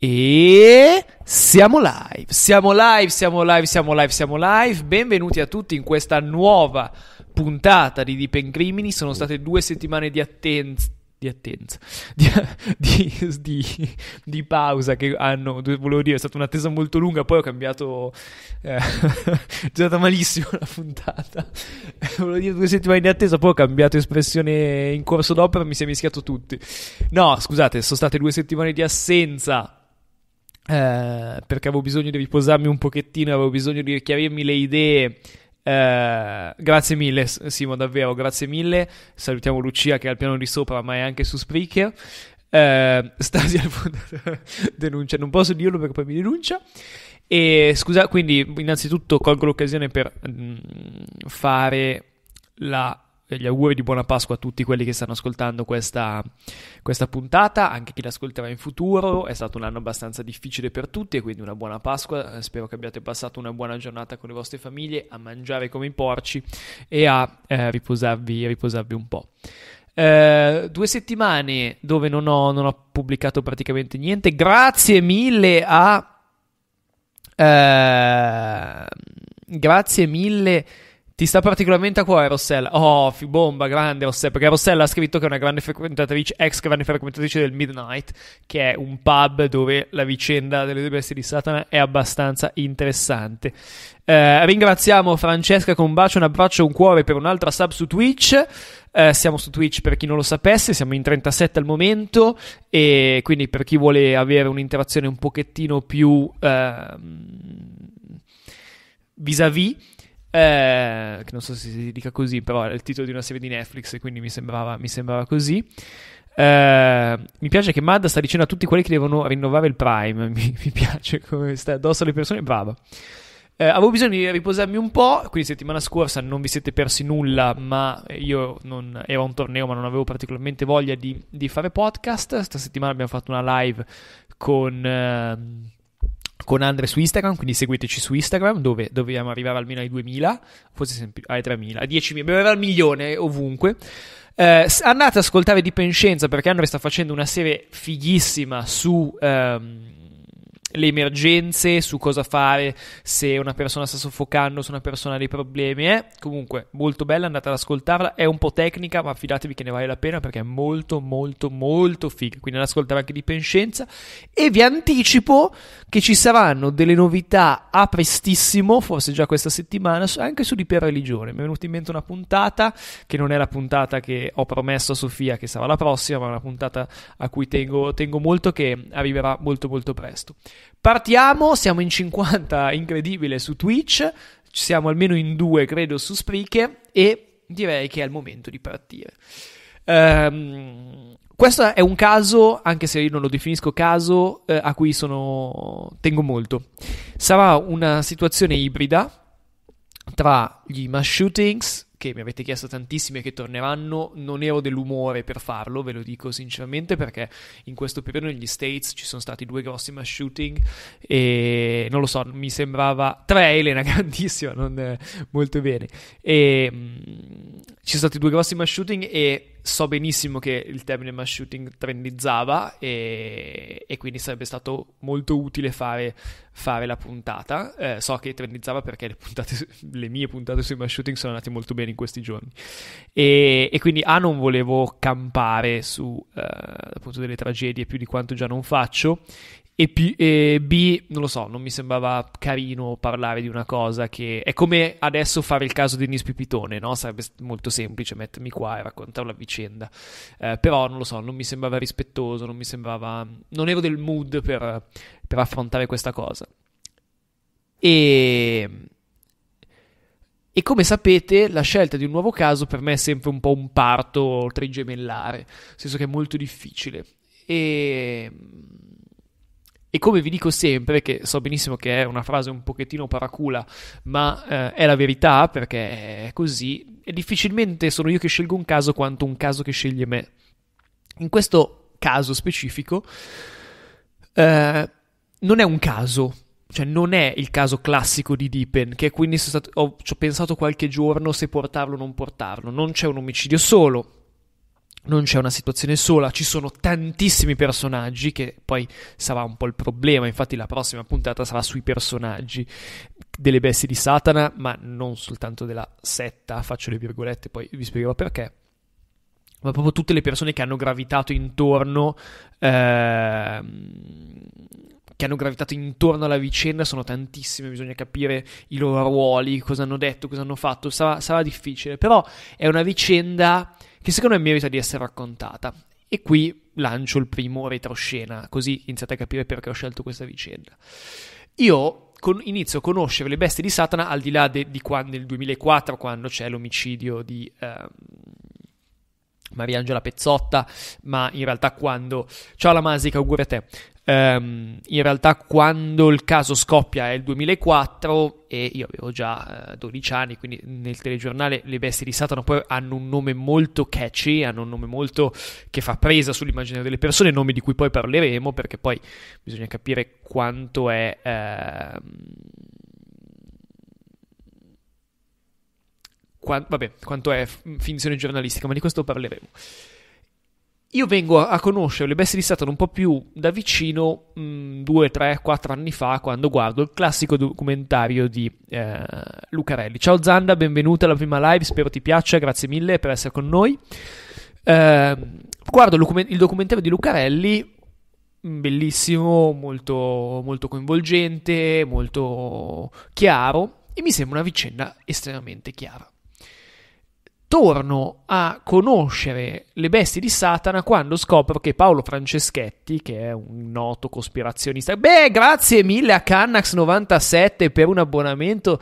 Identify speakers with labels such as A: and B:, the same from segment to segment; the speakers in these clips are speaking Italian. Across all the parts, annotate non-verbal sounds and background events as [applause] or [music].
A: E siamo live, siamo live, siamo live, siamo live, siamo live. Benvenuti a tutti in questa nuova puntata di Deep End Crimini. Sono state due settimane di attenzione di attenza, di, [laughs] di, di, di, pausa che hanno, volevo dire, è stata un'attesa molto lunga, poi ho cambiato, eh, [laughs] è stata malissimo la puntata, [laughs] volevo dire due settimane di attesa, poi ho cambiato espressione in corso d'opera, mi si è mischiato tutti. No, scusate, sono state due settimane di assenza eh, perché avevo bisogno di riposarmi un pochettino, avevo bisogno di chiarirmi le idee. Eh, grazie mille, Simo, davvero, grazie mille. Salutiamo Lucia che è al piano di sopra, ma è anche su Spreaker. Eh, [laughs] Stasi al fondatore [laughs] denuncia, non posso dirlo perché poi mi denuncia. E scusa, quindi innanzitutto colgo l'occasione per mh, mm, fare la gli auguri di buona Pasqua a tutti quelli che stanno ascoltando questa, questa puntata, anche chi l'ascolterà in futuro. È stato un anno abbastanza difficile per tutti e quindi una buona Pasqua. Eh, spero che abbiate passato una buona giornata con le vostre famiglie, a mangiare come i porci e a eh, riposarvi, riposarvi un po'. Uh, due settimane dove non ho, non ho, pubblicato praticamente niente. Grazie mille a. Uh, grazie mille ti sta particolarmente a cuore Rossella? Oh, bomba, grande Rossella, perché Rossella ha scritto che è una grande frequentatrice, ex grande frequentatrice del Midnight, che è un pub dove la vicenda delle due bestie di Satana è abbastanza interessante. Eh, ringraziamo Francesca con un bacio, un abbraccio e un cuore per un'altra sub su Twitch. Eh, siamo su Twitch per chi non lo sapesse, siamo in 37 al momento e quindi per chi vuole avere un'interazione un pochettino più eh, vis-à-vis eh, che non so se si dica così, però è il titolo di una serie di Netflix quindi mi sembrava, mi sembrava così. Eh, mi piace che Mad sta dicendo a tutti quelli che devono rinnovare il Prime, [laughs] mi, mi piace come sta addosso alle persone, brava. Eh, avevo bisogno di riposarmi un po', quindi settimana scorsa non vi siete persi nulla, ma io non, era un torneo, ma non avevo particolarmente voglia di, di fare podcast. Sta settimana abbiamo fatto una live con... Eh, con Andre su Instagram, quindi seguiteci su Instagram dove dobbiamo arrivare almeno ai 2000, forse ai 3000, ai 10.000, dobbiamo arrivare al milione ovunque. Eh, andate ad ascoltare Di Penscienza perché Andre sta facendo una serie fighissima su... Ehm, le emergenze, su cosa fare se una persona sta soffocando, se una persona ha dei problemi. Eh? Comunque, molto bella, andate ad ascoltarla. È un po' tecnica, ma fidatevi che ne vale la pena perché è molto, molto, molto figa. Quindi ad ascoltare anche di Penscienza. E vi anticipo che ci saranno delle novità a prestissimo, forse già questa settimana, anche su di religione. Mi è venuta in mente una puntata che non è la puntata che ho promesso a Sofia che sarà la prossima, ma è una puntata a cui tengo, tengo molto che arriverà molto molto presto. Partiamo, siamo in 50, incredibile, su Twitch, ci siamo almeno in due, credo, su Spreaker e direi che è il momento di partire. Um, questo è un caso, anche se io non lo definisco caso, eh, a cui sono... tengo molto. Sarà una situazione ibrida tra gli mass shootings che mi avete chiesto tantissime che torneranno, non ero dell'umore per farlo, ve lo dico sinceramente, perché in questo periodo negli States ci sono stati due grossi mass shooting e non lo so, mi sembrava tre Elena [laughs] grandissima, non eh, molto bene. E mm, ci sono stati due grossi mass shooting e so benissimo che il termine mass shooting trendizzava e, e quindi sarebbe stato molto utile fare, fare la puntata. Eh, so che trendizzava perché le, puntate, le, mie puntate sui mass shooting sono andate molto bene in questi giorni. E, e quindi A ah, non volevo campare su eh, appunto delle tragedie più di quanto già non faccio e, P, e B, non lo so, non mi sembrava carino parlare di una cosa che è come adesso fare il caso di Nis Pipitone, no? Sarebbe molto semplice mettermi qua e raccontare la vicenda, eh, però non lo so, non mi sembrava rispettoso, non mi sembrava, non ero del mood per, per affrontare questa cosa. E... E come sapete, la scelta di un nuovo caso per me è sempre un po' un parto trigemellare, nel senso che è molto difficile. E e come vi dico sempre, che so benissimo che è una frase un pochettino paracula, ma eh, è la verità perché è così, e difficilmente sono io che scelgo un caso quanto un caso che sceglie me. In questo caso specifico, eh, non è un caso, cioè non è il caso classico di Deepen, che quindi stato, ho, ci ho pensato qualche giorno se portarlo o non portarlo, non c'è un omicidio solo, non c'è una situazione sola, ci sono tantissimi personaggi che poi sarà un po' il problema, infatti la prossima puntata sarà sui personaggi delle bestie di Satana, ma non soltanto della setta, faccio le virgolette, poi vi spiegherò perché, ma proprio tutte le persone che hanno gravitato intorno eh, che hanno gravitato intorno alla vicenda sono tantissime, bisogna capire i loro ruoli, cosa hanno detto, cosa hanno fatto, sarà, sarà difficile, però è una vicenda che secondo me merita di essere raccontata. E qui lancio il primo retroscena, così iniziate a capire perché ho scelto questa vicenda. Io con, inizio a conoscere le bestie di Satana al di là de, di quando, nel 2004, quando c'è l'omicidio di, eh, Mariangela Pezzotta, ma in realtà quando... Ciao Lamasica, auguri a te. Um, in realtà quando il caso scoppia è il 2004 e io avevo già uh, eh, 12 anni, quindi nel telegiornale le bestie di Satana poi hanno un nome molto catchy, hanno un nome molto che fa presa sull'immaginario delle persone, nome di cui poi parleremo perché poi bisogna capire quanto è... Uh, qua, vabbè, quanto è finzione giornalistica, ma di questo parleremo. Io vengo a, a conoscere le bestie di Saturn un po' più da vicino mh, mm, due, tre, quattro anni fa quando guardo il classico documentario di eh, Lucarelli. Ciao Zanda, benvenuta alla prima live, spero ti piaccia, grazie mille per essere con noi. Eh, guardo il documentario di Lucarelli, mm, bellissimo, molto, molto coinvolgente, molto chiaro e mi sembra una vicenda estremamente chiara torno a conoscere le bestie di Satana quando scopro che Paolo Franceschetti, che è un noto cospirazionista, beh, grazie mille a Cannax97 per un abbonamento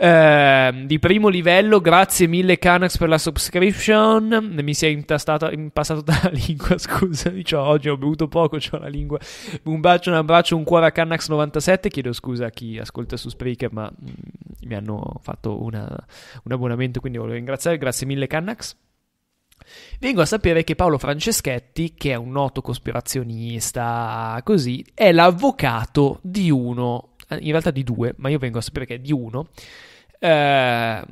A: eh, di primo livello, grazie mille Canax per la subscription. Mi si è intastata, impastata la [laughs] lingua, scusa. Cioè, oggi ho bevuto poco, ho la lingua. Un bacio, un abbraccio, un cuore a Canax97. Chiedo scusa a chi ascolta su Spreaker, ma mm, mi hanno fatto una, un abbonamento, quindi voglio ringraziare. Grazie mille Canax. Vengo a sapere che Paolo Franceschetti, che è un noto cospirazionista, così, è l'avvocato di uno eh, in realtà di due, ma io vengo a sapere che è di uno, eh,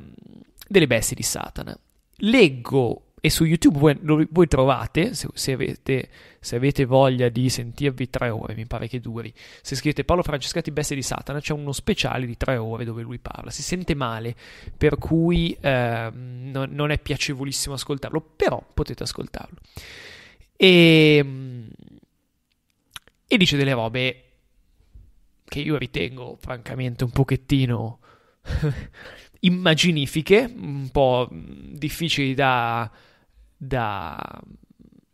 A: delle bestie di Satana. Leggo e su YouTube voi, lo, voi trovate, se, se, avete, se, avete, voglia di sentirvi tre ore, mi pare che duri, se scrivete Paolo Francescati Bestie di Satana, c'è uno speciale di tre ore dove lui parla, si sente male, per cui eh, non, non è piacevolissimo ascoltarlo, però potete ascoltarlo. E, ehm, e dice delle robe che io ritengo francamente un pochettino [laughs] immaginifiche, un po' mm, difficili da, da,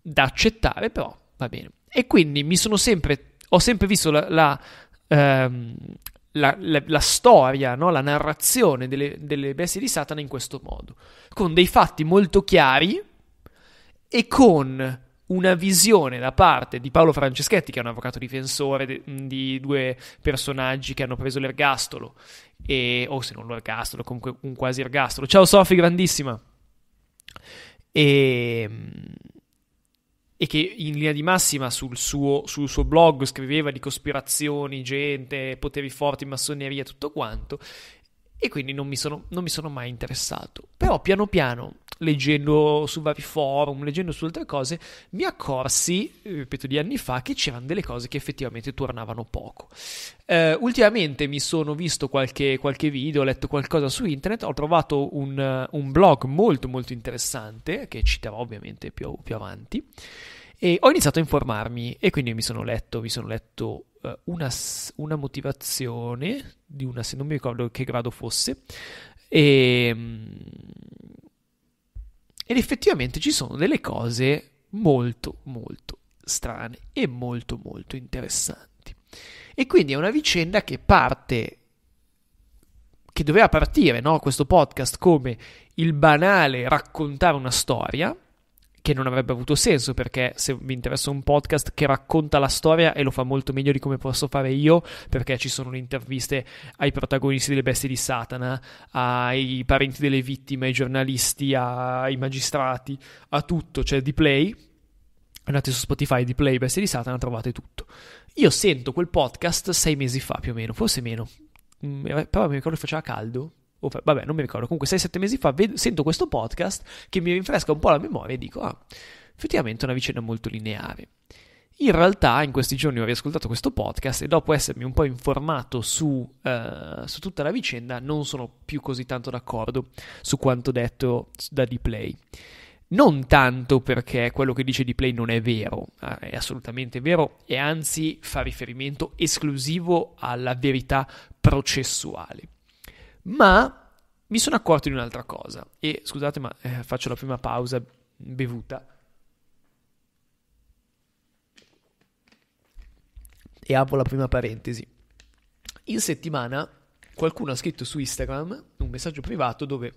A: da, accettare, però va bene. E quindi mi sono sempre, ho sempre visto la, la, ehm, la, la storia, no? la narrazione delle, delle bestie di Satana in questo modo, con dei fatti molto chiari e con una visione da parte di Paolo Franceschetti, che è un avvocato difensore de- di due personaggi che hanno preso l'ergastolo, o oh, se non l'ergastolo, comunque un quasi ergastolo. Ciao Sofi, grandissima! E, e, che in linea di massima sul suo, sul suo blog scriveva di cospirazioni, gente, poteri forti, massoneria, tutto quanto, e quindi non mi, sono, non mi sono mai interessato. Però piano piano, leggendo su vari forum, leggendo su altre cose, mi accorsi, ripeto, di anni fa, che c'erano delle cose che effettivamente tornavano poco. Eh, ultimamente mi sono visto qualche, qualche, video, ho letto qualcosa su internet, ho trovato un, un blog molto molto interessante, che citerò ovviamente più, più avanti, e ho iniziato a informarmi e quindi mi sono letto, mi sono letto eh, una, una motivazione di una, se non mi ricordo che grado fosse, e, ehm, ed effettivamente ci sono delle cose molto molto strane e molto molto interessanti. E quindi è una vicenda che parte che doveva partire no, questo podcast come il banale raccontare una storia, che non avrebbe avuto senso perché se vi interessa un podcast che racconta la storia e lo fa molto meglio di come posso fare io perché ci sono le interviste ai protagonisti delle bestie di Satana, ai parenti delle vittime, ai giornalisti, ai magistrati, a tutto, cioè di play. Andate su Spotify di Play Bestie di Satana, trovate tutto. Io sento quel podcast sei mesi fa più o meno, forse meno, mm, eh, però mi ricordo che faceva caldo, o, oh, vabbè, non mi ricordo, comunque 6-7 mesi fa vedo, sento questo podcast che mi rinfresca un po' la memoria e dico, ah, effettivamente è una vicenda molto lineare. In realtà in questi giorni ho riascoltato questo podcast e dopo essermi un po' informato su, uh, su tutta la vicenda non sono più così tanto d'accordo su quanto detto da d Non tanto perché quello che dice d non è vero, è assolutamente vero e anzi fa riferimento esclusivo alla verità processuale. Ma mi sono accorto di un'altra cosa. E scusate, ma eh, faccio la prima pausa bevuta. E apro la prima parentesi. In settimana qualcuno ha scritto su Instagram un messaggio privato dove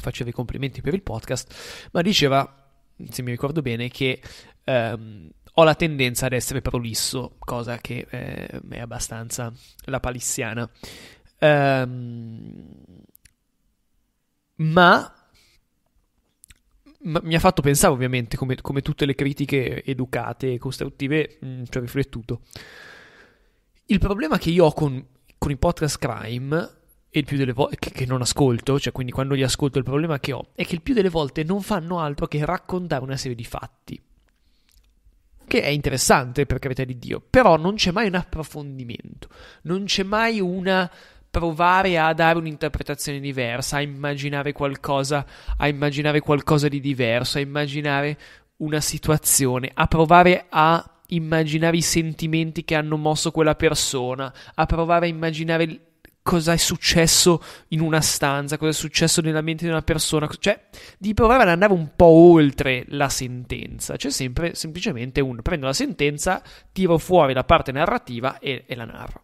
A: faceva i complimenti per il podcast, ma diceva, se mi ricordo bene, che ehm, ho la tendenza ad essere prolisso, cosa che eh, è abbastanza la palissiana. Um, ma mi ha fatto pensare ovviamente, come, come, tutte le critiche educate e costruttive, mm, ci ho riflettuto. Il problema che io ho con, con i podcast crime, e il più delle volte che, che, non ascolto, cioè quindi quando li ascolto il problema che ho, è che il più delle volte non fanno altro che raccontare una serie di fatti. Che è interessante, per carità di Dio, però non c'è mai un approfondimento, non c'è mai una provare a dare un'interpretazione diversa, a immaginare qualcosa, a immaginare qualcosa di diverso, a immaginare una situazione, a provare a immaginare i sentimenti che hanno mosso quella persona, a provare a immaginare cosa è successo in una stanza, cosa è successo nella mente di una persona, cioè di provare ad andare un po' oltre la sentenza. C'è sempre semplicemente un prendo la sentenza, tiro fuori la parte narrativa e, e la narro.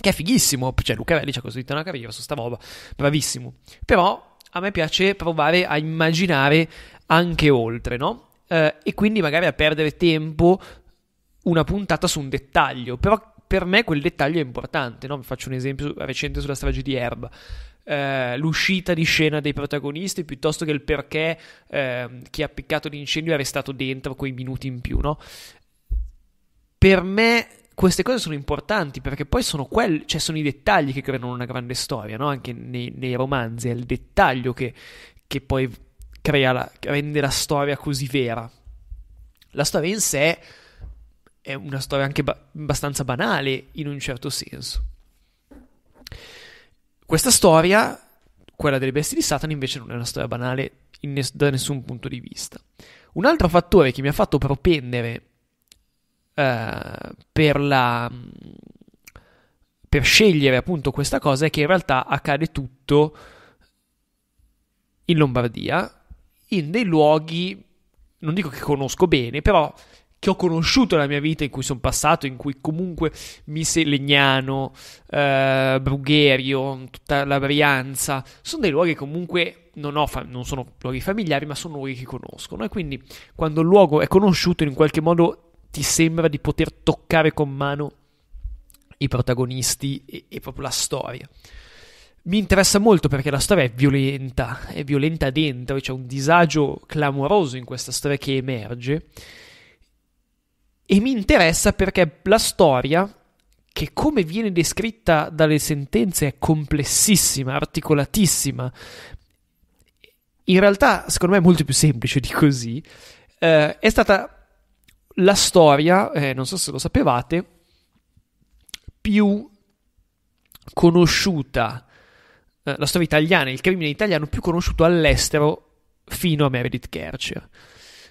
A: Che è fighissimo, cioè Luca Lucarelli ci ha costruito una carriera su sta roba, bravissimo. Però a me piace provare a immaginare anche oltre, no? Eh, e quindi magari a perdere tempo una puntata su un dettaglio, però per me quel dettaglio è importante, no? Vi faccio un esempio recente sulla strage di Erba. Eh, l'uscita di scena dei protagonisti piuttosto che il perché eh, chi ha appiccato l'incendio è restato dentro quei minuti in più, no? Per me queste cose sono importanti perché poi sono, quelli, cioè sono i dettagli che creano una grande storia, no? anche nei, nei, romanzi, è il dettaglio che, che poi la, rende la storia così vera. La storia in sé è una storia anche ba- abbastanza banale in un certo senso. Questa storia, quella delle bestie di Satana, invece non è una storia banale ness- da nessun punto di vista. Un altro fattore che mi ha fatto propendere eh, per, la, per scegliere appunto questa cosa è che in realtà accade tutto in Lombardia, in dei luoghi, non dico che conosco bene, però che ho conosciuto nella mia vita, in cui sono passato, in cui comunque Mise Legnano, eh, Brugherio, tutta la Brianza, sono dei luoghi che comunque non, fa- non sono luoghi familiari, ma sono luoghi che conoscono. E quindi quando il luogo è conosciuto in qualche modo ti sembra di poter toccare con mano i protagonisti e, e proprio la storia. Mi interessa molto perché la storia è violenta, è violenta dentro, c'è un disagio clamoroso in questa storia che emerge. E mi interessa perché la storia, che come viene descritta dalle sentenze è complessissima, articolatissima, in realtà secondo me è molto più semplice di così, eh, è stata la storia, eh, non so se lo sapevate, più conosciuta, eh, la storia italiana, il crimine italiano più conosciuto all'estero fino a Meredith Kercher.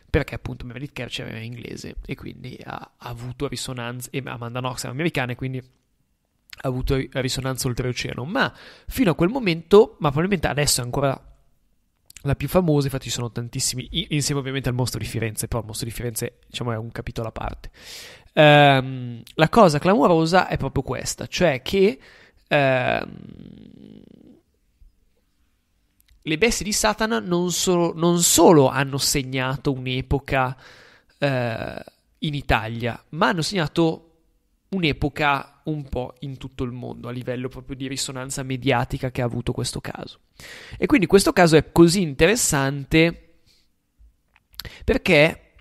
A: Perché appunto Meredith Kercher era inglese e quindi ha, ha avuto risonanza, e Amanda Knox era americana e quindi ha avuto risonanza oltreoceano. Ma fino a quel momento, ma probabilmente adesso ancora la più famosa, infatti ci sono tantissimi, insieme ovviamente al mostro di Firenze, però il mostro di Firenze diciamo, è un capitolo a parte. Um, la cosa clamorosa è proprio questa, cioè che um, le bestie di Satana non, so- non solo hanno segnato un'epoca uh, in Italia, ma hanno segnato un'epoca un po' in tutto il mondo a livello proprio di risonanza mediatica che ha avuto questo caso. E quindi questo caso è così interessante perché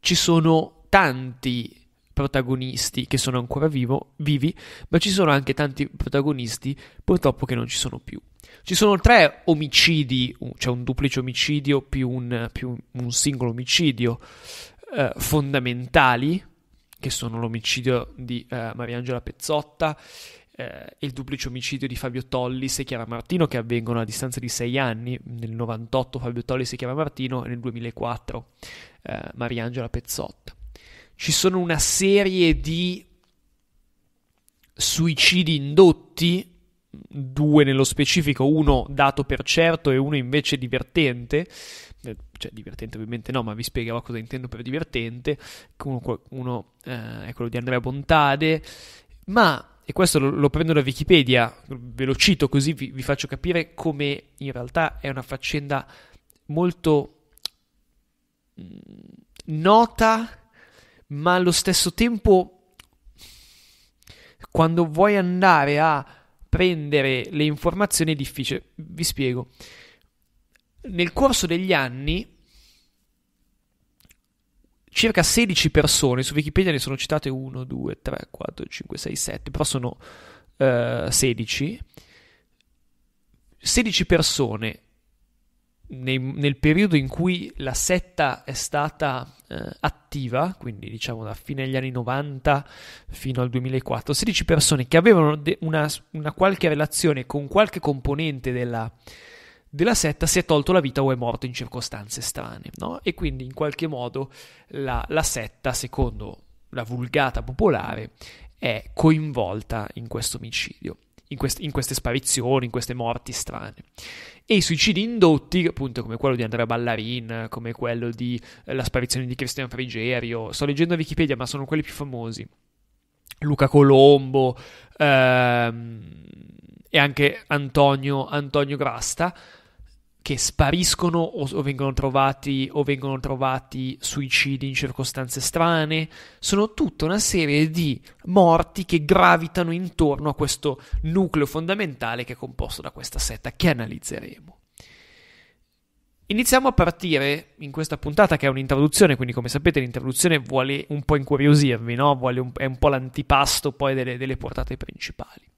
A: ci sono tanti protagonisti che sono ancora vivo, vivi, ma ci sono anche tanti protagonisti purtroppo che non ci sono più. Ci sono tre omicidi, cioè un duplice omicidio più un, più un singolo omicidio eh, fondamentali che sono l'omicidio di eh, Mariangela Pezzotta eh, e il duplice omicidio di Fabio Tollis e Chiara Martino che avvengono a distanza di sei anni, nel 98 Fabio Tollis e Chiara Martino e nel 2004 eh, Mariangela Pezzotta. Ci sono una serie di suicidi indotti due nello specifico, uno dato per certo e uno invece divertente, eh, cioè divertente ovviamente no, ma vi spiegherò cosa intendo per divertente, uno, uno eh, è quello di Andrea Bontade, ma, e questo lo, lo prendo da Wikipedia, ve lo cito così vi, vi faccio capire come in realtà è una faccenda molto mm, nota, ma allo stesso tempo quando vuoi andare a prendere le informazioni è difficile. Vi spiego. Nel corso degli anni, circa 16 persone, su Wikipedia ne sono citate 1, 2, 3, 4, 5, 6, 7, però sono uh, 16. 16 persone nei, nel periodo in cui la setta è stata eh, attiva, quindi diciamo da fine degli anni 90 fino al 2004, 16 persone che avevano de- una, una, qualche relazione con qualche componente della, della setta si è tolto la vita o è morto in circostanze strane, no? E quindi in qualche modo la, la setta, secondo la vulgata popolare, è coinvolta in questo omicidio in, quest- in, queste sparizioni, in queste morti strane. E i suicidi indotti, appunto come quello di Andrea Ballarin, come quello di eh, la sparizione di Cristiano Frigerio, sto leggendo Wikipedia ma sono quelli più famosi, Luca Colombo ehm, e anche Antonio, Antonio Grasta, che spariscono o, o, vengono trovati, o vengono trovati suicidi in circostanze strane. Sono tutta una serie di morti che gravitano intorno a questo nucleo fondamentale che è composto da questa setta che analizzeremo. Iniziamo a partire in questa puntata che è un'introduzione, quindi come sapete l'introduzione vuole un po' incuriosirvi, no? un, è un po' l'antipasto poi delle, delle portate principali.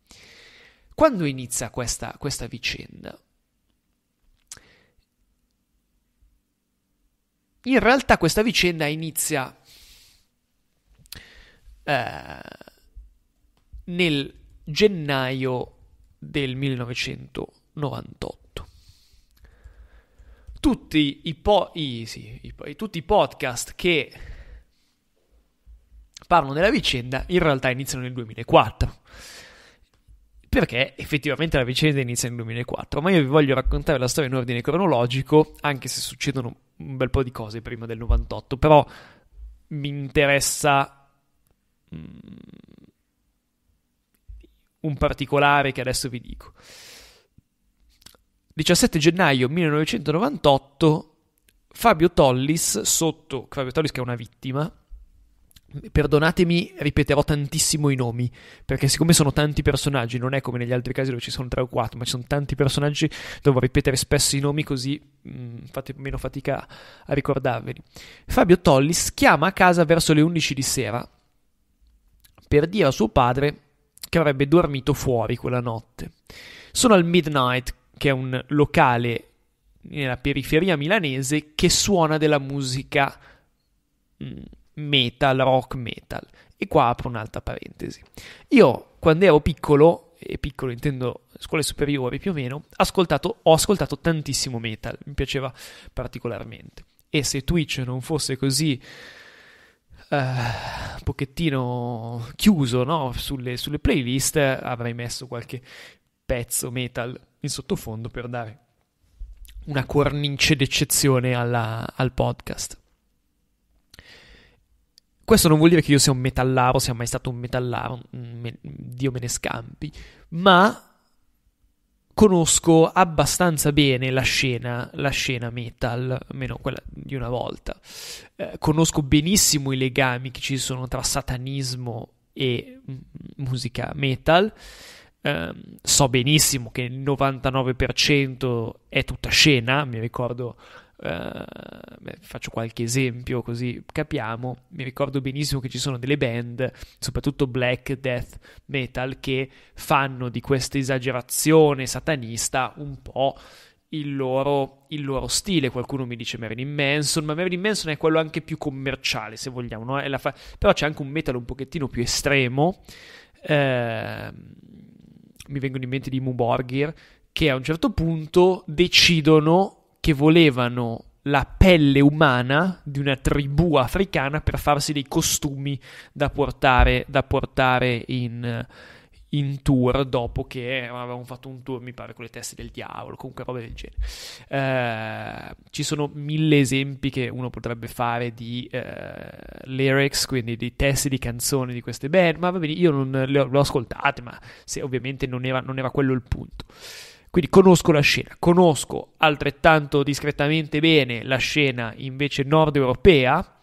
A: Quando inizia questa, questa vicenda? In realtà questa vicenda inizia eh, nel gennaio del 1998. Tutti i, po- i, sì, i, po- tutti i podcast che parlano della vicenda in realtà iniziano nel 2004 perché effettivamente la vicenda inizia nel 2004, ma io vi voglio raccontare la storia in ordine cronologico, anche se succedono un bel po' di cose prima del 98, però mi interessa mm, un particolare che adesso vi dico. 17 gennaio 1998 Fabio Tollis, sotto Fabio Tollis che è una vittima, Perdonatemi, ripeterò tantissimo i nomi, perché siccome sono tanti personaggi, non è come negli altri casi dove ci sono 3 o 4, ma ci sono tanti personaggi, dovrò ripetere spesso i nomi così mh, mm, fate meno fatica a ricordarveli. Fabio Tollis chiama a casa verso le 11 di sera per dire a suo padre che avrebbe dormito fuori quella notte. Sono al Midnight, che è un locale nella periferia milanese che suona della musica... Mh, mm, metal, rock metal. E qua apro un'altra parentesi. Io quando ero piccolo, e piccolo intendo scuole superiori più o meno, ascoltato, ho ascoltato tantissimo metal, mi piaceva particolarmente. E se Twitch non fosse così uh, eh, un pochettino chiuso no? sulle, sulle playlist, avrei messo qualche pezzo metal in sottofondo per dare una cornice d'eccezione alla, al podcast. Questo non vuol dire che io sia un metallaro, sia mai stato un metallaro, me, Dio me ne scampi, ma conosco abbastanza bene la scena, la scena metal, almeno quella di una volta. Eh, conosco benissimo i legami che ci sono tra satanismo e mm, mm, musica metal. Eh, so benissimo che il 99% è tutta scena, mi ricordo eh, beh, faccio qualche esempio così capiamo, mi ricordo benissimo che ci sono delle band, soprattutto black death metal, che fanno di questa esagerazione satanista un po'... Il loro, il loro, stile. Qualcuno mi dice Marilyn Manson, ma Marilyn Manson è quello anche più commerciale, se vogliamo, no? fa- però c'è anche un metal un pochettino più estremo. Eh, mi vengono in mente di Muborgir che a un certo punto decidono che volevano la pelle umana di una tribù africana per farsi dei costumi da portare, da portare in, in, tour dopo che avevamo fatto un tour, mi pare, con le teste del diavolo, comunque roba del genere. Eh, ci sono mille esempi che uno potrebbe fare di eh, lyrics, quindi di testi di canzoni di queste band, ma va bene, io non le ho, le ho ascoltate, ma se, ovviamente non era, non era quello il punto. Quindi conosco la scena, conosco altrettanto discretamente bene la scena invece nord europea,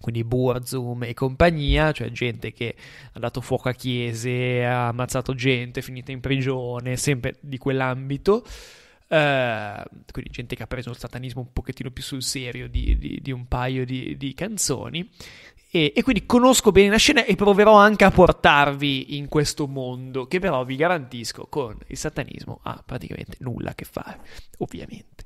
A: quindi Burzum e compagnia, cioè gente che ha dato fuoco a chiese, ha ammazzato gente, è finita in prigione, sempre di quell'ambito. Uh, quindi gente che ha preso il satanismo un pochettino più sul serio di, di, di un paio di, di canzoni e, e, quindi conosco bene la scena e proverò anche a portarvi in questo mondo, che però vi garantisco con il satanismo ha praticamente nulla a che fare, ovviamente.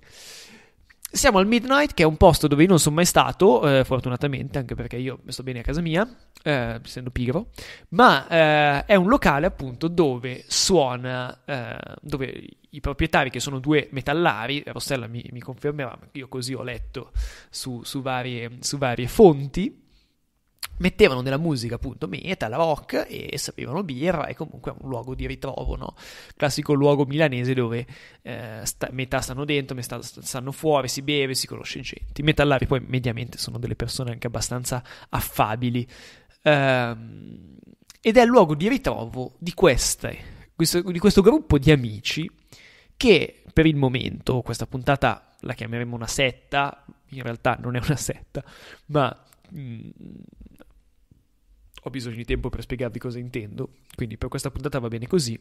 A: Siamo al Midnight, che è un posto dove io non sono mai stato, eh, fortunatamente, anche perché io sto bene a casa mia, eh, essendo pigro, ma eh, è un locale appunto dove suona, eh, dove i proprietari, che sono due metallari, Rossella mi, mi confermerà, io così ho letto su, su, varie, su varie fonti, mettevano della musica appunto metal, rock e sapevano birra e comunque è un luogo di ritrovo, no? classico luogo milanese dove eh, sta, metà stanno dentro, metà stanno fuori, si beve, si conosce gente. I metallari poi mediamente sono delle persone anche abbastanza affabili ehm, ed è il luogo di ritrovo di, queste, questo, di questo gruppo di amici che per il momento questa puntata la chiameremo una setta, in realtà non è una setta, ma... Mh, mm, ho bisogno di tempo per spiegarvi cosa intendo, quindi per questa puntata va bene così,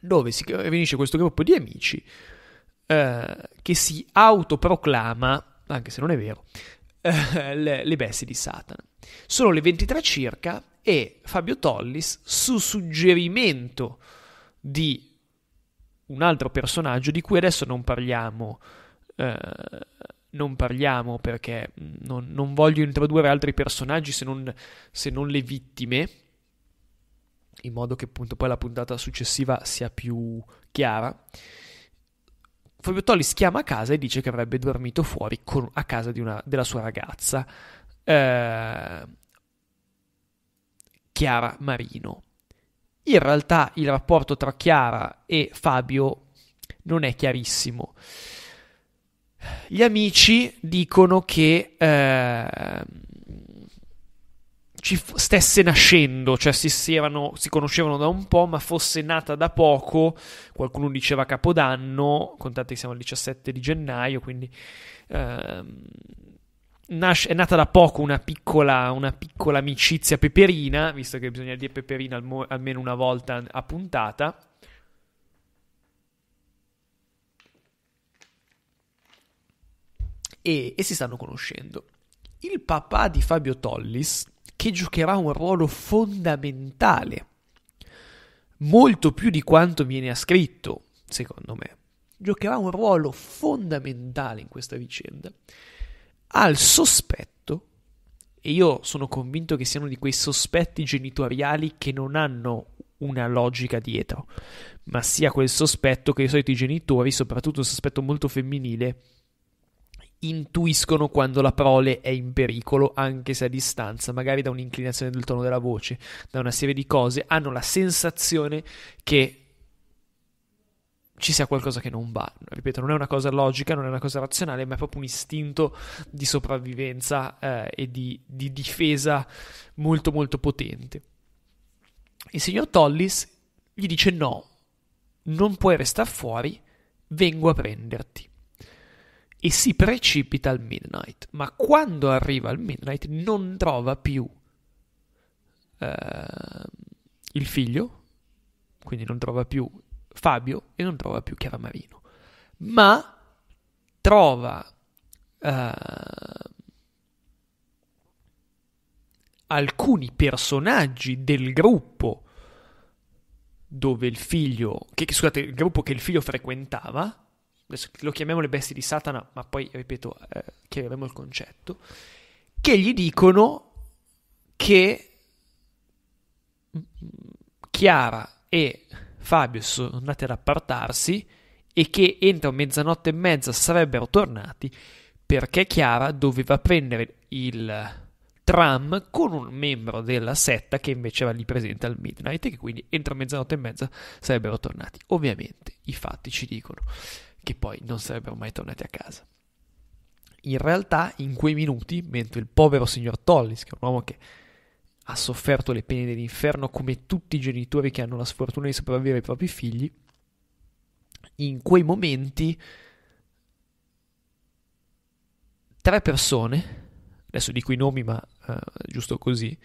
A: dove si riunisce eh, questo gruppo di amici eh, che si autoproclama, anche se non è vero, eh, [laughs] le, le bestie di Satana. Sono le 23 circa e Fabio Tollis, su suggerimento di un altro personaggio di cui adesso non parliamo eh, non parliamo perché mm, non, non voglio introdurre altri personaggi se non, se non, le vittime, in modo che appunto poi la puntata successiva sia più chiara. Fabio Tolli chiama a casa e dice che avrebbe dormito fuori con, a casa una, della sua ragazza, eh, Chiara Marino. In realtà il rapporto tra Chiara e Fabio non è chiarissimo. Gli amici dicono che eh, ci f- stesse nascendo, cioè si, sievano, si, conoscevano da un po', ma fosse nata da poco. Qualcuno diceva Capodanno, contate che siamo il 17 di gennaio, quindi eh, nasce, è nata da poco una piccola, una piccola amicizia peperina, visto che bisogna dire peperina almo- almeno una volta a puntata e, e si stanno conoscendo. Il papà di Fabio Tollis, che giocherà un ruolo fondamentale, molto più di quanto viene ascritto, secondo me, giocherà un ruolo fondamentale in questa vicenda, ha il sospetto, e io sono convinto che siano di quei sospetti genitoriali che non hanno una logica dietro, ma sia quel sospetto che di solito i genitori, soprattutto un sospetto molto femminile, intuiscono quando la prole è in pericolo, anche se a distanza, magari da un'inclinazione del tono della voce, da una serie di cose, hanno la sensazione che ci sia qualcosa che non va. Ripeto, non è una cosa logica, non è una cosa razionale, ma è proprio un istinto di sopravvivenza eh, e di, di difesa molto molto potente. Il signor Tollis gli dice no, non puoi restare fuori, vengo a prenderti e si precipita al midnight, ma quando arriva al midnight non trova più eh, il figlio, quindi non trova più Fabio e non trova più Chiara Marino. ma trova eh, alcuni personaggi del gruppo dove il figlio, che, scusate, il gruppo che il figlio frequentava, lo chiamiamo le bestie di Satana, ma poi ripeto, eh, chiamiamo il concetto, che gli dicono che Chiara e Fabio sono andati ad appartarsi e che entro mezzanotte e mezza sarebbero tornati perché Chiara doveva prendere il tram con un membro della setta che invece era lì presente al midnight e che quindi entro mezzanotte e mezza sarebbero tornati. Ovviamente i fatti ci dicono che poi non sarebbero mai tornati a casa. In realtà, in quei minuti, mentre il povero signor Tollis, che è un uomo che ha sofferto le pene dell'inferno come tutti i genitori che hanno la sfortuna di sopravvivere ai propri figli, in quei momenti tre persone, adesso dico i nomi ma uh, giusto così,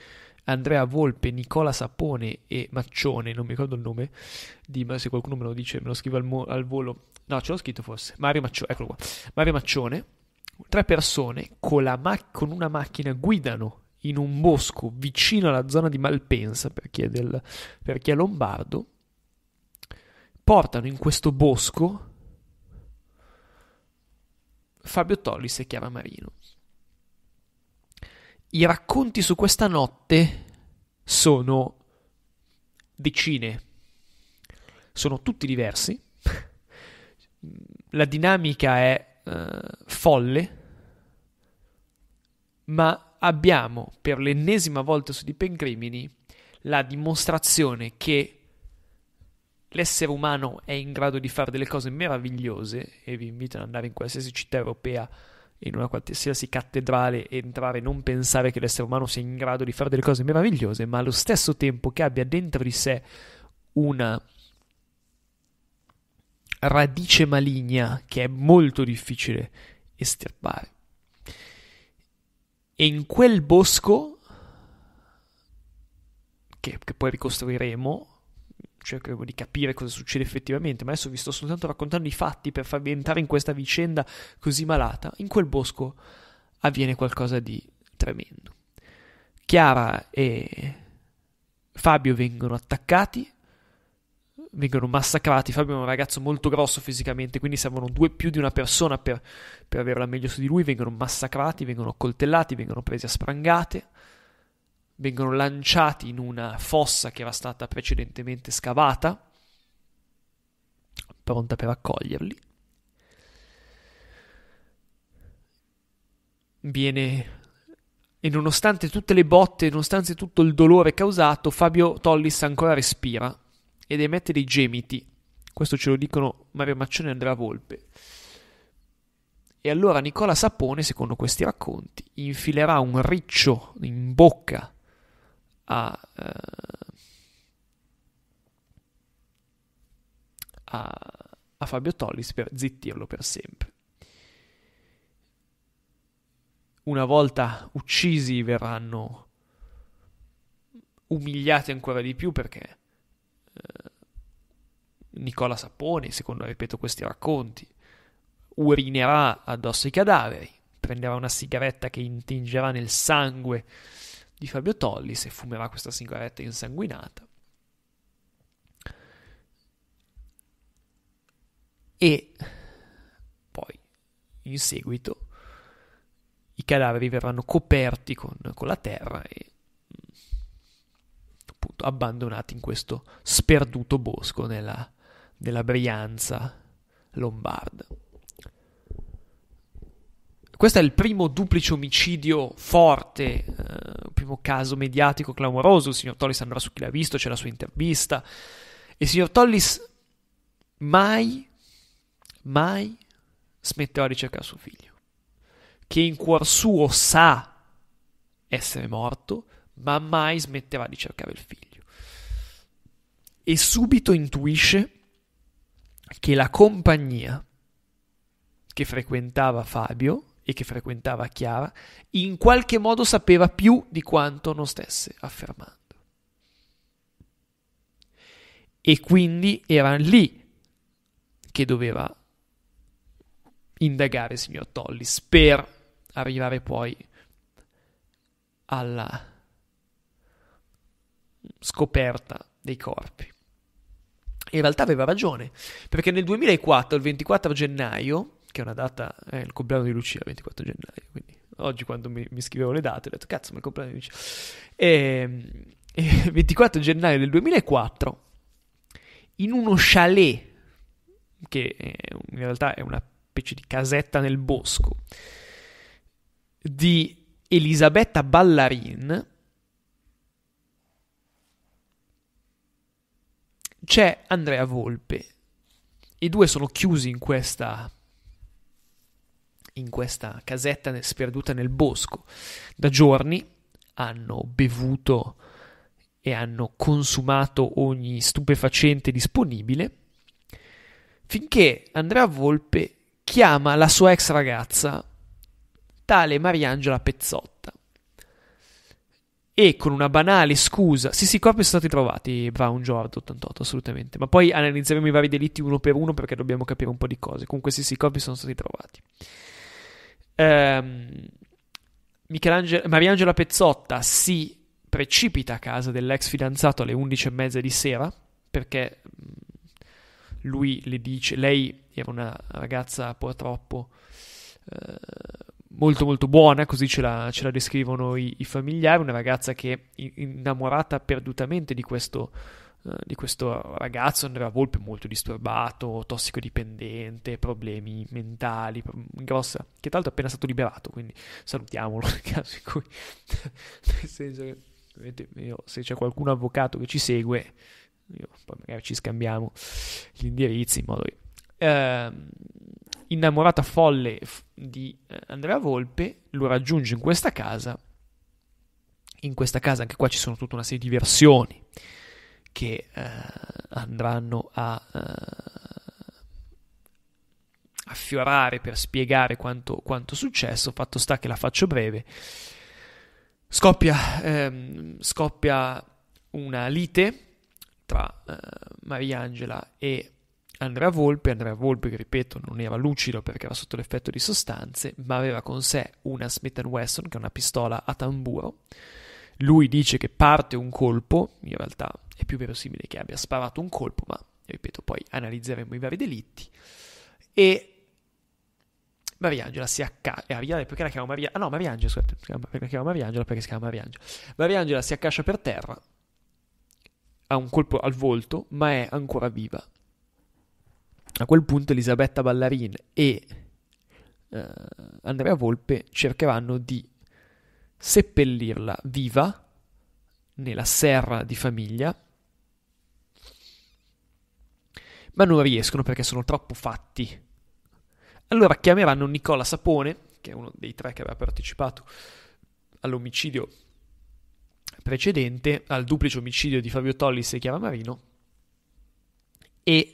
A: Andrea Volpe, Nicola Sapone e Maccione, non mi ricordo il nome, di, ma se qualcuno me lo dice me lo scrive al, mo- al volo, no ce l'ho scritto forse, Mario Maccione, eccolo qua, Mario Maccione, tre persone con, ma- con una macchina guidano in un bosco vicino alla zona di Malpensa, per chi è, del, per chi è lombardo, portano in questo bosco Fabio Tollis e Chiara Marino i racconti su questa notte sono decine, sono tutti diversi, la dinamica è eh, folle, ma abbiamo per l'ennesima volta su Deep Crimini la dimostrazione che l'essere umano è in grado di fare delle cose meravigliose e vi invito ad andare in qualsiasi città europea in una qualsiasi cattedrale entrare, e non pensare che l'essere umano sia in grado di fare delle cose meravigliose, ma allo stesso tempo che abbia dentro di sé una radice maligna che è molto difficile estirpare. E in quel bosco, che, che poi ricostruiremo, cercheremo cioè, di capire cosa succede effettivamente, ma adesso vi sto soltanto raccontando i fatti per farvi entrare in questa vicenda così malata, in quel bosco avviene qualcosa di tremendo. Chiara e Fabio vengono attaccati, vengono massacrati. Fabio è un ragazzo molto grosso fisicamente, quindi servono due più di una persona per, per averla meglio su di lui. Vengono massacrati, vengono coltellati, vengono presi a sprangate vengono lanciati in una fossa che era stata precedentemente scavata, pronta per accoglierli. Viene e nonostante tutte le botte, nonostante tutto il dolore causato, Fabio Tollis ancora respira ed emette dei gemiti. Questo ce lo dicono Mario Maccione e Andrea Volpe. E allora Nicola Sapone, secondo questi racconti, infilerà un riccio in bocca a, uh, a, a Fabio Tollis per zittirlo per sempre. Una volta uccisi verranno umiliati ancora di più perché eh, Nicola Sapponi, secondo ripeto questi racconti, urinerà addosso ai cadaveri, prenderà una sigaretta che intingerà nel sangue di Fabio Tolli se fumerà questa sigaretta insanguinata. E poi in seguito i cadaveri verranno coperti con, con la terra e mm, appunto abbandonati in questo sperduto bosco nella, nella Brianza lombarda. Questo è il primo duplice omicidio forte eh, primo caso mediatico clamoroso, il signor Tollis andrà su chi l'ha visto, c'è la sua intervista. E il signor Tollis mai, mai smetterà di cercare suo figlio, che in cuor suo sa essere morto, ma mai smetterà di cercare il figlio. E subito intuisce che la compagnia che frequentava Fabio e che frequentava Chiara, in qualche modo sapeva più di quanto non stesse affermando. E quindi era lì che doveva indagare il signor Tollis per arrivare poi alla scoperta dei corpi. In realtà aveva ragione, perché nel 2004, il 24 gennaio, che è una data, è il compleanno di Lucia, 24 gennaio, quindi oggi quando mi, mi scrivevo le date ho detto cazzo ma il compleanno di Lucia. E, e 24 gennaio del 2004, in uno chalet, che in realtà è una specie di casetta nel bosco, di Elisabetta Ballarin, c'è Andrea Volpe. I due sono chiusi in questa in questa casetta sperduta nel bosco. Da giorni hanno bevuto e hanno consumato ogni stupefacente disponibile, finché Andrea Volpe chiama la sua ex ragazza, tale Mariangela Pezzotta. E con una banale scusa, sì, sì, qua sono stati trovati Brown Jord 88, assolutamente. Ma poi analizzeremo i vari delitti uno per uno perché dobbiamo capire un po' di cose. Comunque, sì, sì, corpi sono stati trovati. Ehm, Mariangela Pezzotta si precipita a casa dell'ex fidanzato alle 11 e mezza di sera perché mm, lui le dice, lei era una ragazza purtroppo eh, molto molto buona, così ce la, ce la descrivono i, i, familiari, una ragazza che innamorata perdutamente di questo eh, di questo ragazzo Andrea Volpe molto disturbato, tossicodipendente, problemi mentali, grossa, che tra l'altro è appena stato liberato, quindi salutiamolo [laughs] nel caso in cui, [laughs] nel senso che io, se c'è qualcun avvocato che ci segue, io, poi magari ci scambiamo gli indirizzi in modo che... Eh, innamorata folle di eh, Andrea Volpe lo raggiunge in questa casa, in questa casa anche qua ci sono tutta una serie di versioni, che eh, andranno a eh, affiorare per spiegare quanto, quanto è successo. Fatto sta che la faccio breve. Scoppia, ehm, scoppia una lite tra eh, Mariangela e Andrea Volpe. Andrea Volpe, che ripeto, non era lucido perché era sotto l'effetto di sostanze, ma aveva con sé una Smith Wesson, che è una pistola a tamburo. Lui dice che parte un colpo, in realtà è più verosimile che abbia sparato un colpo, ma ripeto, poi analizzeremo i vari delitti. E Mariangela si accascia. Eh, Ariane, perché la chiamo Mariangela? Ah no, Mariangela, scusate, perché la chiamo Mariangela? Perché si chiama Mariangela. Mariangela si accascia per terra, ha un colpo al volto, ma è ancora viva. A quel punto Elisabetta Ballarin e eh, Andrea Volpe cercheranno di seppellirla viva nella serra di famiglia, ma non riescono perché sono troppo fatti. Allora chiameranno Nicola Sapone, che è uno dei tre che aveva partecipato all'omicidio precedente, al duplice omicidio di Fabio Tollis e Chiara Marino, e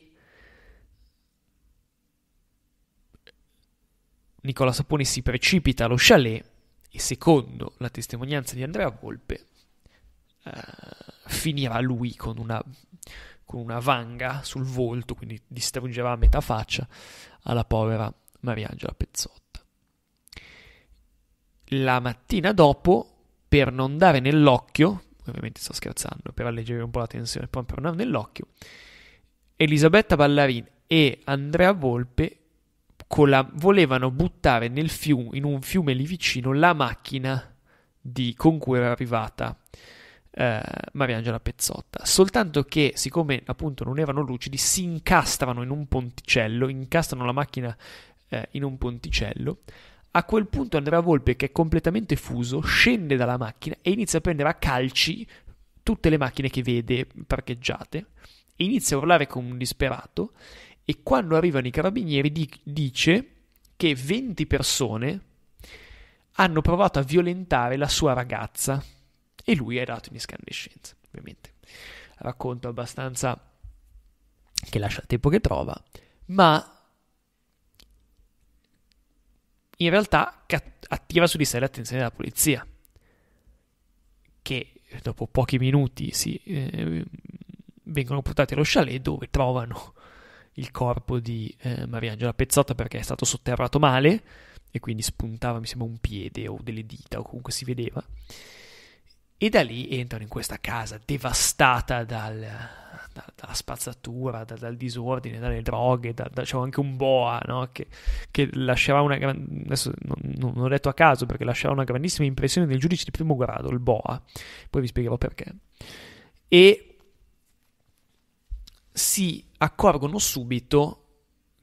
A: Nicola Sapone si precipita allo chalet e secondo la testimonianza di Andrea Volpe eh, finirà lui con una, con una vanga sul volto, quindi distruggerà a metà faccia alla povera Mariangela Pezzotta. La mattina dopo, per non dare nell'occhio, ovviamente sto scherzando, per alleggerire un po' la tensione, per non dare nell'occhio, Elisabetta Ballarin e Andrea Volpe con volevano buttare nel fiume, in un fiume lì vicino la macchina di, con cui era arrivata eh, Mariangela Pezzotta. Soltanto che, siccome appunto non erano lucidi, si incastrano in un ponticello, incastrano la macchina eh, in un ponticello. A quel punto Andrea Volpe, che è completamente fuso, scende dalla macchina e inizia a prendere a calci tutte le macchine che vede parcheggiate inizia a urlare come un disperato e quando arrivano i carabinieri di- dice che 20 persone hanno provato a violentare la sua ragazza e lui è dato in escandescenza, ovviamente. Racconto abbastanza che lascia il tempo che trova, ma in realtà attiva su di sé l'attenzione della polizia, che dopo pochi minuti si, eh, vengono portati allo chalet dove trovano il corpo di eh, Mariangela Pezzotta perché è stato sotterrato male e quindi spuntava, mi sembra, un piede o delle dita o comunque si vedeva. E da lì entrano in questa casa devastata dal, da, dalla spazzatura, da, dal disordine, dalle droghe, da, da, c'è anche un boa no? che, che, lascerà una grande... non, non ho detto a caso perché lascerà una grandissima impressione del giudice di primo grado, il boa, poi vi spiegherò perché. E si accorgono subito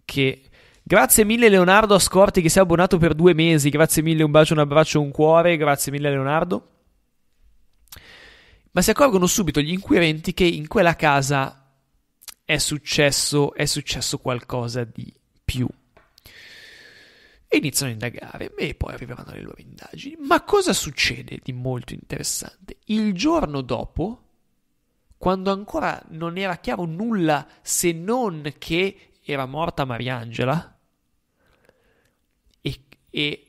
A: che Grazie mille Leonardo Ascorti che si è abbonato per due mesi, grazie mille, un bacio, un abbraccio, un cuore, grazie mille Leonardo. Ma si accorgono subito gli inquirenti che in quella casa è successo, è successo qualcosa di più. E iniziano a indagare e poi arriveranno le loro indagini. Ma cosa succede di molto interessante? Il giorno dopo quando ancora non era chiaro nulla se non che era morta Mariangela. E, e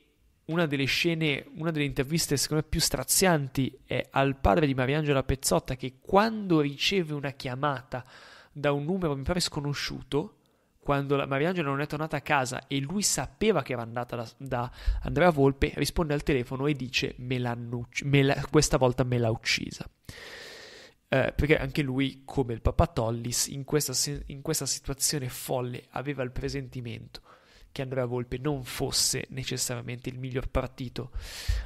A: una delle scene, una delle interviste secondo me più strazianti è al padre di Mariangela Pezzotta che quando riceve una chiamata da un numero mi pare sconosciuto, quando la Mariangela non è tornata a casa e lui sapeva che era andata da, da Andrea Volpe, risponde al telefono e dice me me la, questa volta me l'ha uccisa eh, perché anche lui, come il papà Tollis, in questa, in questa situazione folle aveva il presentimento che Andrea Volpe non fosse necessariamente il miglior partito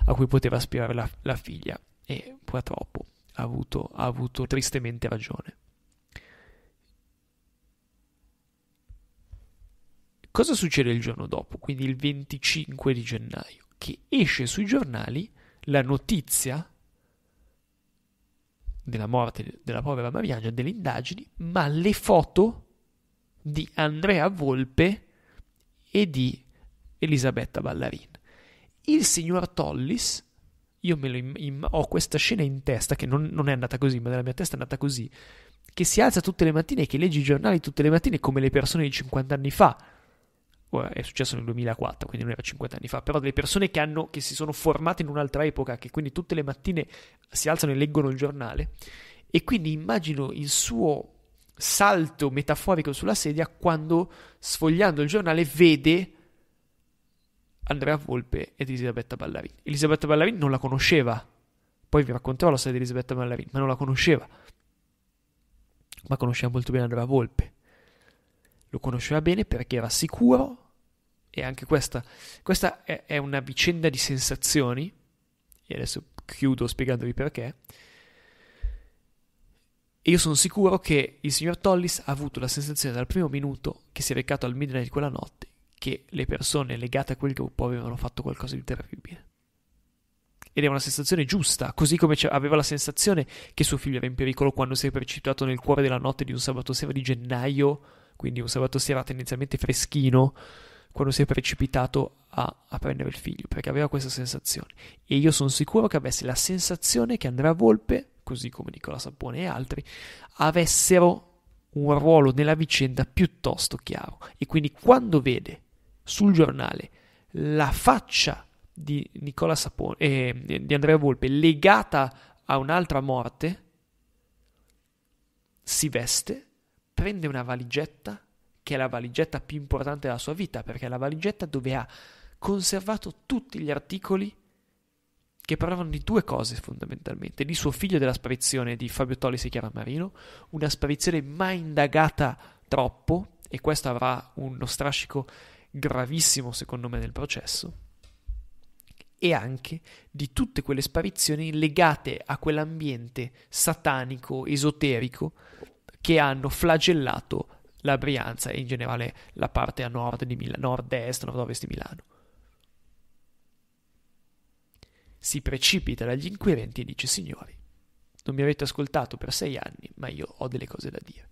A: a cui poteva aspirare la, la figlia e purtroppo ha avuto, ha avuto tristemente ragione. Cosa succede il giorno dopo, quindi il 25 di gennaio? Che esce sui giornali la notizia della morte della povera Mariana, delle indagini, ma le foto di Andrea Volpe e di Elisabetta Ballarin. Il signor Tollis, io im- im- ho questa scena in testa, che non, non è andata così, ma nella mia testa è andata così, che si alza tutte le mattine e che legge i giornali tutte le mattine come le persone di 50 anni fa, è successo nel 2004, quindi non era 50 anni fa, però delle persone che, hanno, che si sono formate in un'altra epoca, che quindi tutte le mattine si alzano e leggono il giornale, e quindi immagino il suo salto metaforico sulla sedia quando, sfogliando il giornale, vede Andrea Volpe ed Elisabetta Ballarin. Elisabetta Ballarin non la conosceva, poi vi racconterò la storia di Elisabetta Ballarin, ma non la conosceva. Ma conosceva molto bene Andrea Volpe. Lo conosceva bene perché era sicuro e anche questa, questa è, una vicenda di sensazioni, e adesso chiudo spiegandovi perché, e io sono sicuro che il signor Tollis ha avuto la sensazione dal primo minuto che si è recato al midnight quella notte che le persone legate a quel gruppo avevano fatto qualcosa di terribile. Ed è una sensazione giusta, così come aveva la sensazione che suo figlio era in pericolo quando si è precipitato nel cuore della notte di un sabato sera di gennaio, quindi un sabato sera tendenzialmente freschino, quando si è precipitato a, a prendere il figlio, perché aveva questa sensazione. E io sono sicuro che avesse la sensazione che Andrea Volpe, così come Nicola Sapone e altri, avessero un ruolo nella vicenda piuttosto chiaro. E quindi quando vede sul giornale la faccia di Nicola Sapone, eh, di Andrea Volpe legata a un'altra morte, si veste, prende una valigetta che è la valigetta più importante della sua vita, perché è la valigetta dove ha conservato tutti gli articoli che parlavano di due cose fondamentalmente, di suo figlio della sparizione di Fabio Tollisi e Chiara Marino, una sparizione mai indagata troppo, e questo avrà uno strascico gravissimo secondo me nel processo, e anche di tutte quelle sparizioni legate a quell'ambiente satanico, esoterico, che hanno flagellato la Brianza e in generale la parte a nord di Milano, nord-est, nord-ovest di Milano. Si precipita dagli inquirenti e dice: Signori, non mi avete ascoltato per sei anni, ma io ho delle cose da dire.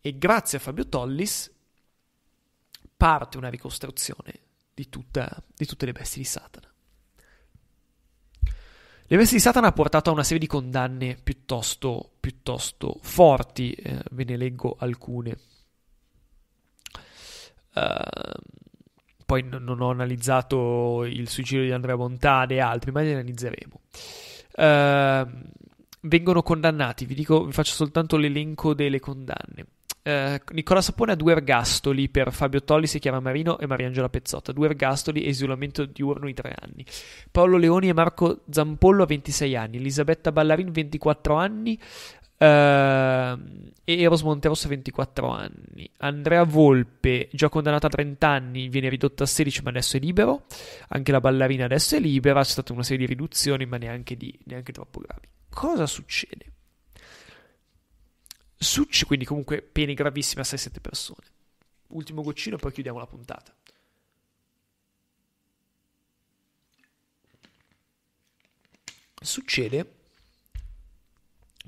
A: E grazie a Fabio Tollis parte una ricostruzione di, tutta, di tutte le bestie di Satana. Le bestie di Satana ha portato a una serie di condanne piuttosto, piuttosto forti, eh, ve ne leggo alcune. Uh, poi non ho analizzato il suicidio di Andrea Montane e altri, ma li analizzeremo. Uh, vengono condannati, vi, dico, vi faccio soltanto l'elenco delle condanne. Uh, Nicola Sapone ha due ergastoli per Fabio Tollisi, Chiara Marino e Mariangela Pezzotta, due ergastoli e isolamento diurno di tre anni. Paolo Leoni e Marco Zampollo a 26 anni, Elisabetta Ballarin 24 anni, Uh, e Eros Monterosso 24 anni. Andrea Volpe, già condannata a 30 anni, viene ridotta a 16 ma adesso è libero. Anche la ballerina adesso è libera, c'è stata una serie di riduzioni ma neanche, di, neanche troppo gravi. Cosa succede? Succede quindi comunque pene gravissime a 6-7 persone. Ultimo goccino poi chiudiamo la puntata. Succede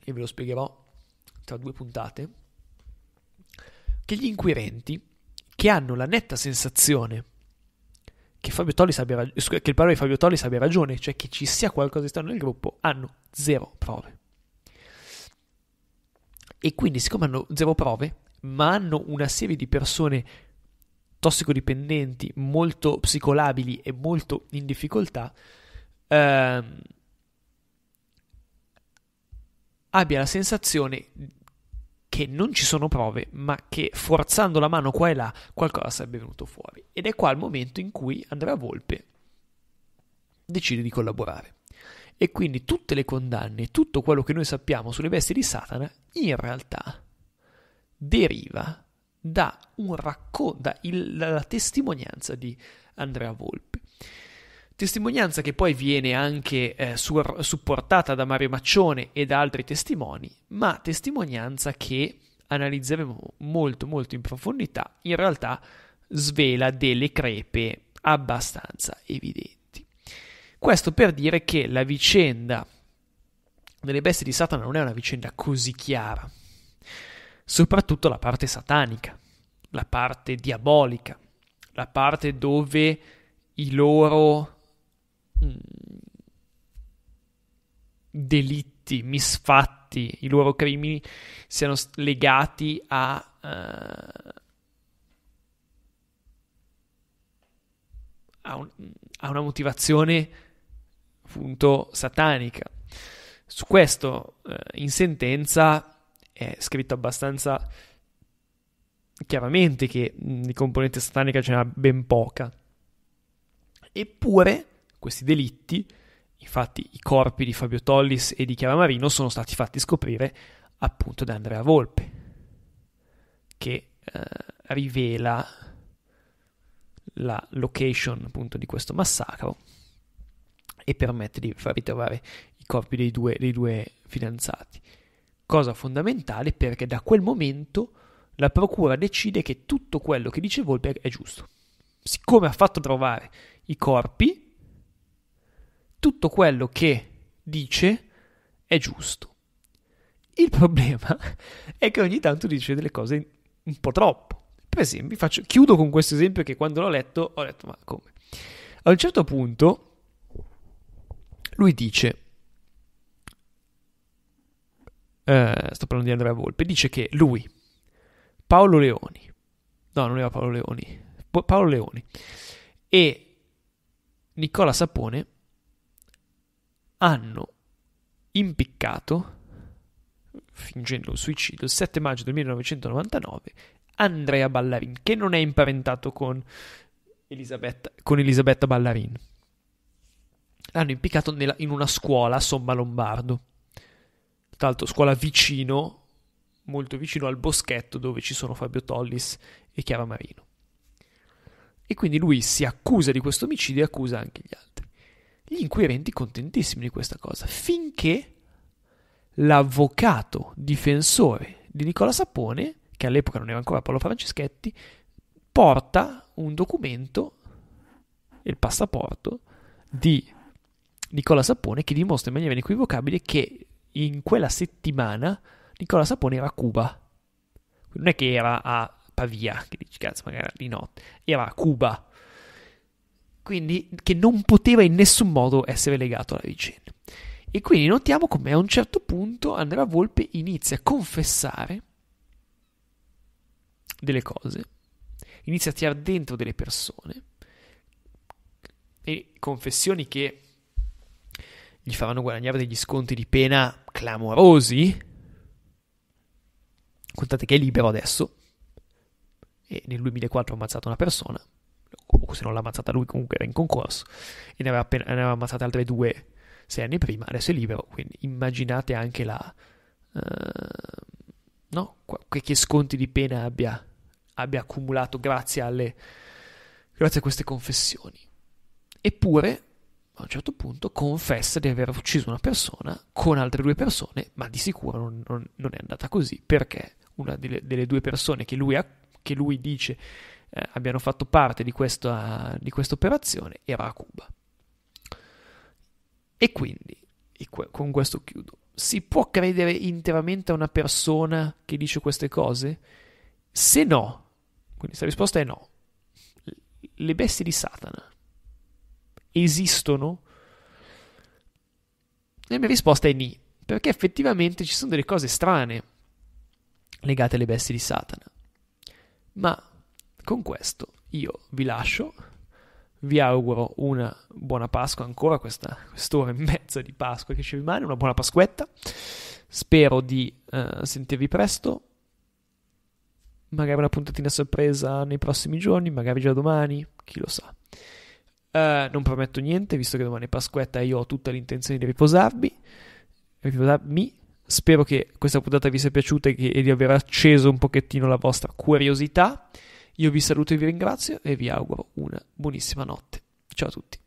A: e ve lo spiegherò tra due puntate, che gli inquirenti, che hanno la netta sensazione che, Fabio Tollis abbia rag- che il padre di Fabio Tollis abbia ragione, cioè che ci sia qualcosa di strano nel gruppo, hanno zero prove. E quindi, siccome hanno zero prove, ma hanno una serie di persone tossicodipendenti molto psicolabili e molto in difficoltà, ehm, abbia la sensazione che non ci sono prove, ma che forzando la mano qua e là qualcosa sarebbe venuto fuori. Ed è qua il momento in cui Andrea Volpe decide di collaborare. E quindi tutte le condanne, tutto quello che noi sappiamo sulle bestie di Satana, in realtà deriva da un racconto, dalla testimonianza di Andrea Volpe testimonianza che poi viene anche eh, sur- supportata da Mario Maccione e da altri testimoni, ma testimonianza che analizzeremo molto molto in profondità, in realtà svela delle crepe abbastanza evidenti. Questo per dire che la vicenda delle bestie di Satana non è una vicenda così chiara, soprattutto la parte satanica, la parte diabolica, la parte dove i loro Mm, delitti, misfatti, i loro crimini siano legati a, uh, a, un, a una motivazione appunto satanica. Su questo uh, in sentenza è scritto abbastanza chiaramente che mm, di componente satanica ce n'era ben poca. Eppure questi delitti, infatti i corpi di Fabio Tollis e di Chiara Marino sono stati fatti scoprire appunto da Andrea Volpe, che eh, rivela la location appunto di questo massacro e permette di far ritrovare i corpi dei due, dei due fidanzati. Cosa fondamentale perché da quel momento la procura decide che tutto quello che dice Volpe è giusto. Siccome ha fatto trovare i corpi, tutto quello che dice è giusto. Il problema [laughs] è che ogni tanto dice delle cose un po' troppo. Per esempio, faccio, chiudo con questo esempio che quando l'ho letto ho detto ma come? A un certo punto lui dice, eh, sto parlando di Andrea Volpe, dice che lui, Paolo Leoni, no non era Paolo Leoni, Paolo Leoni e Nicola Sapone hanno impiccato, fingendo un suicidio, il 7 maggio del 1999, Andrea Ballarin, che non è imparentato con Elisabetta, con Elisabetta Ballarin. L'hanno impiccato nella, in una scuola a Somma Lombardo, tra l'altro scuola vicino, molto vicino al boschetto dove ci sono Fabio Tollis e Chiara Marino. E quindi lui si accusa di questo omicidio e accusa anche gli altri gli inquirenti contentissimi di questa cosa, finché l'avvocato difensore di Nicola Sapone, che all'epoca non era ancora Paolo Franceschetti, porta un documento, il passaporto, di Nicola Sapone che dimostra in maniera inequivocabile che in quella settimana Nicola Sapone era a Cuba. Non è che era a Pavia, che dici cazzo, magari di notte, era a Cuba quindi che non poteva in nessun modo essere legato alla vicenda. E quindi notiamo come a un certo punto Andrea Volpe inizia a confessare delle cose, inizia a tirare dentro delle persone e confessioni che gli faranno guadagnare degli sconti di pena clamorosi. Contate che è libero adesso e nel 2004 ha ammazzato una persona comunque se non l'ha ammazzata lui comunque era in concorso e ne aveva, appena, ne aveva ammazzate altre due sei anni prima, adesso è libero, quindi immaginate anche la... Uh, no? Che sconti di pena abbia, abbia accumulato grazie alle... grazie a queste confessioni. Eppure, a un certo punto, confessa di aver ucciso una persona con altre due persone, ma di sicuro non, non, non è andata così, perché una delle, delle due persone che lui, ha, che lui dice eh, abbiano fatto parte di questa, operazione era a Cuba. E quindi, e que- con questo chiudo, si può credere interamente a una persona che dice queste cose? Se no, quindi se la risposta è no, le bestie di Satana esistono? La mia risposta è ni, perché effettivamente ci sono delle cose strane legate alle bestie di Satana. Ma con questo io vi lascio, vi auguro una buona Pasqua ancora, questa, quest'ora e mezza di Pasqua che ci rimane, una buona Pasquetta, spero di uh, sentirvi presto, magari una puntatina sorpresa nei prossimi giorni, magari già domani, chi lo sa. Uh, non prometto niente, visto che domani è Pasquetta e io ho tutta l'intenzione di riposarvi. Riposarmi. Spero che questa puntata vi sia piaciuta e, che, e di aver acceso un pochettino la vostra curiosità. Io vi saluto e vi ringrazio e vi auguro una buonissima notte. Ciao a tutti.